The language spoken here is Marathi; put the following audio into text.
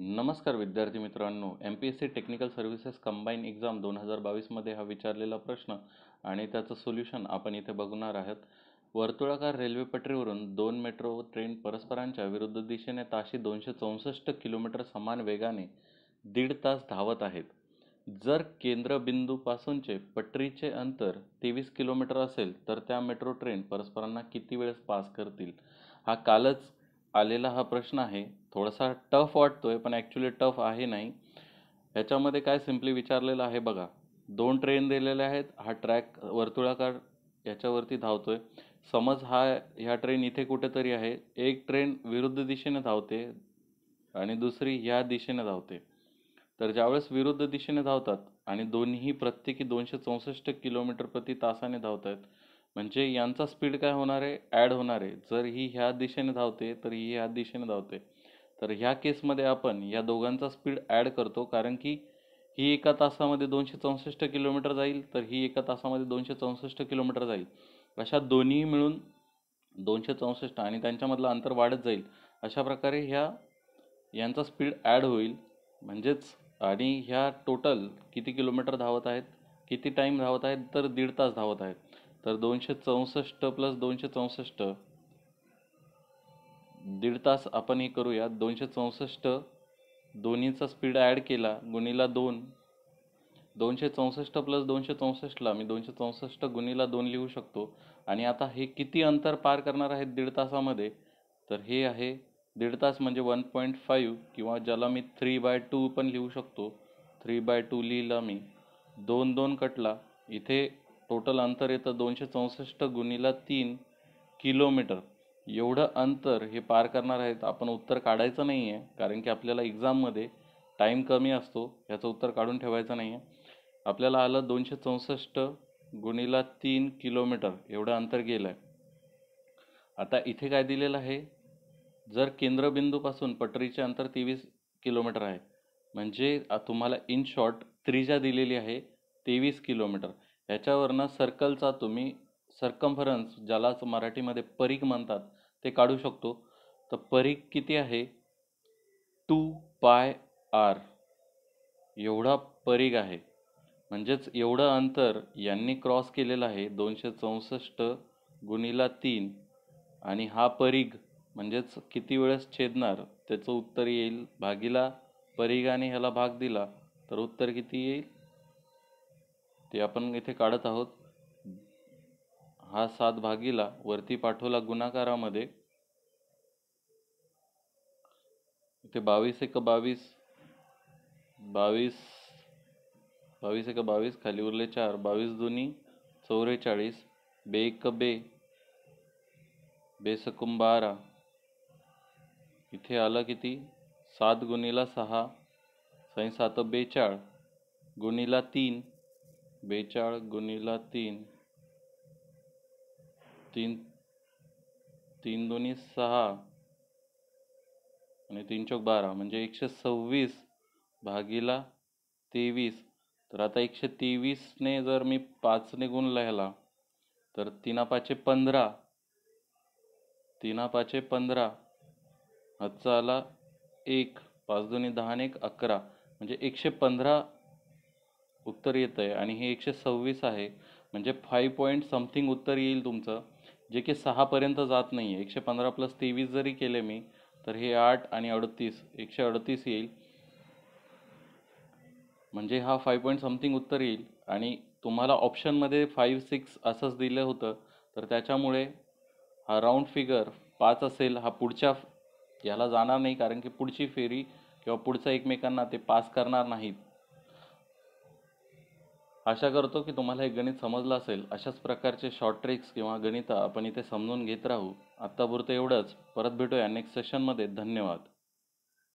नमस्कार विद्यार्थी मित्रांनो M P S C technical services combine exam दोन हजार बावीसमध्ये हा विचारलेला प्रश्न आणि त्याचं सोल्युशन आपण इथे बघणार आहोत वर्तुळाकार रेल्वे पटरीवरून दोन मेट्रो ट्रेन परस्परांच्या विरुद्ध दिशेने ताशी दोनशे चौसष्ट किलोमीटर समान वेगाने दीड तास धावत आहेत जर केंद्रबिंदूपासूनचे पटरीचे अंतर तेवीस किलोमीटर असेल तर त्या मेट्रो ट्रेन परस्परांना किती वेळेस पास करतील हा कालच आलेला हा प्रश्न आहे थोडासा टफ वाटतो आहे पण ॲक्च्युली टफ आहे नाही ह्याच्यामध्ये काय सिम्पली विचारलेलं आहे बघा दोन ट्रेन दिलेल्या आहेत हा ट्रॅक वर्तुळाकार याच्यावरती धावतो आहे समज हा ह्या ट्रेन इथे कुठेतरी आहे एक ट्रेन विरुद्ध दिशेने धावते आणि दुसरी ह्या दिशेने धावते तर ज्यावेळेस विरुद्ध दिशेने धावतात आणि दोन्ही प्रत्येकी दोनशे चौसष्ट किलोमीटर प्रति तासाने धावत आहेत म्हणजे यांचा स्पीड काय होणार आहे ॲड होणार आहे जर ही ह्या दिशेने धावते तर ही ह्या दिशेने धावते तर ह्या केसमध्ये आपण या दोघांचा स्पीड ॲड करतो कारण की ही एका तासामध्ये दोनशे चौसष्ट किलोमीटर जाईल तर ही एका तासामध्ये दोनशे चौसष्ट किलोमीटर जाईल अशा दोन्ही मिळून दोनशे चौसष्ट आणि त्यांच्यामधलं अंतर वाढत जाईल अशा प्रकारे ह्या यांचा स्पीड ॲड होईल म्हणजेच आणि ह्या टोटल किती किलोमीटर धावत आहेत किती टाईम धावत आहेत तर दीड तास धावत आहेत तर दोनशे चौसष्ट प्लस दोनशे चौसष्ट दीड तास आपण हे करूया दोनशे चौसष्ट दोन्हीचा स्पीड ॲड केला गुणीला दोन दोनशे चौसष्ट प्लस दोनशे चौसष्टला मी दोनशे चौसष्ट गुणीला दोन लिहू शकतो आणि आता हे किती अंतर पार करणार आहेत दीड तासामध्ये तर हे आहे दीड तास म्हणजे वन पॉईंट फाईव्ह किंवा ज्याला मी थ्री बाय टू पण लिहू शकतो थ्री बाय टू लिहिला मी दोन दोन कटला इथे टोटल अंतर येतं दोनशे चौसष्ट गुणीला तीन किलोमीटर एवढं अंतर हे पार करणार आहेत आपण उत्तर काढायचं नाही आहे कारण की आपल्याला एक्झाममध्ये टाईम कमी असतो ह्याचं उत्तर काढून ठेवायचं नाही आहे आपल्याला आलं दोनशे चौसष्ट गुणीला तीन किलोमीटर एवढं अंतर गेलं आहे आता इथे काय दिलेलं आहे जर केंद्रबिंदूपासून पटरीचे अंतर तेवीस किलोमीटर आहे म्हणजे तुम्हाला इन शॉर्ट त्रिजा दिलेली आहे तेवीस किलोमीटर याच्यावरनं सर्कलचा तुम्ही सर्कम्फरन्स ज्यालाच मराठीमध्ये परीक म्हणतात ते काढू शकतो तर परीक किती आहे टू पाय आर एवढा परीघ आहे म्हणजेच एवढं अंतर यांनी क्रॉस केलेलं आहे दोनशे चौसष्ट गुणीला तीन आणि हा परीघ म्हणजेच किती वेळेस छेदणार त्याचं उत्तर येईल भागीला परीघाने ह्याला भाग दिला तर उत्तर किती येईल ते आपण इथे काढत आहोत हा सात भागीला वरती पाठवला गुणाकारामध्ये इथे बावीस एक बावीस बावीस बावीस एक बावीस खाली उरले चार बावीस दोन्ही चौवेचाळीस बे एक बे बेसकुम बारा इथे आलं किती सात गुणीला सहा साई सात बेचाळ गुणीला तीन बेचाळ गुणीला तीन तीन तीन दोन्ही सहा आणि तीन चौक बारा म्हणजे एकशे सव्वीस भागीला तेवीस तर आता एकशे तेवीसने जर मी पाचने गुण लिहिला तर तिना पाचशे पंधरा तिना पाचशे पंधरा हातचा आला एक पाच दोन्ही दहा आणि एक अकरा म्हणजे एकशे पंधरा उत्तर येतं आहे आणि हे एकशे सव्वीस आहे म्हणजे फाय पॉईंट समथिंग उत्तर येईल तुमचं जे की सहापर्यंत जात नाही आहे एकशे पंधरा प्लस तेवीस जरी केले मी तर हे आठ आणि अडतीस एकशे अडतीस येईल म्हणजे हा फाय पॉईंट समथिंग उत्तर येईल आणि तुम्हाला ऑप्शनमध्ये फाईव्ह सिक्स असंच दिलं होतं तर त्याच्यामुळे हा राऊंड फिगर पाच असेल हा पुढच्या याला जाणार नाही कारण की पुढची फेरी किंवा पुढचं एकमेकांना ते पास करणार नाहीत आशा करतो की तुम्हाला हे गणित समजलं असेल अशाच प्रकारचे शॉर्ट ट्रिक्स किंवा गणितं आपण इथे समजून घेत राहू आत्तापुरतं एवढंच परत भेटूया नेक्स्ट सेशनमध्ये धन्यवाद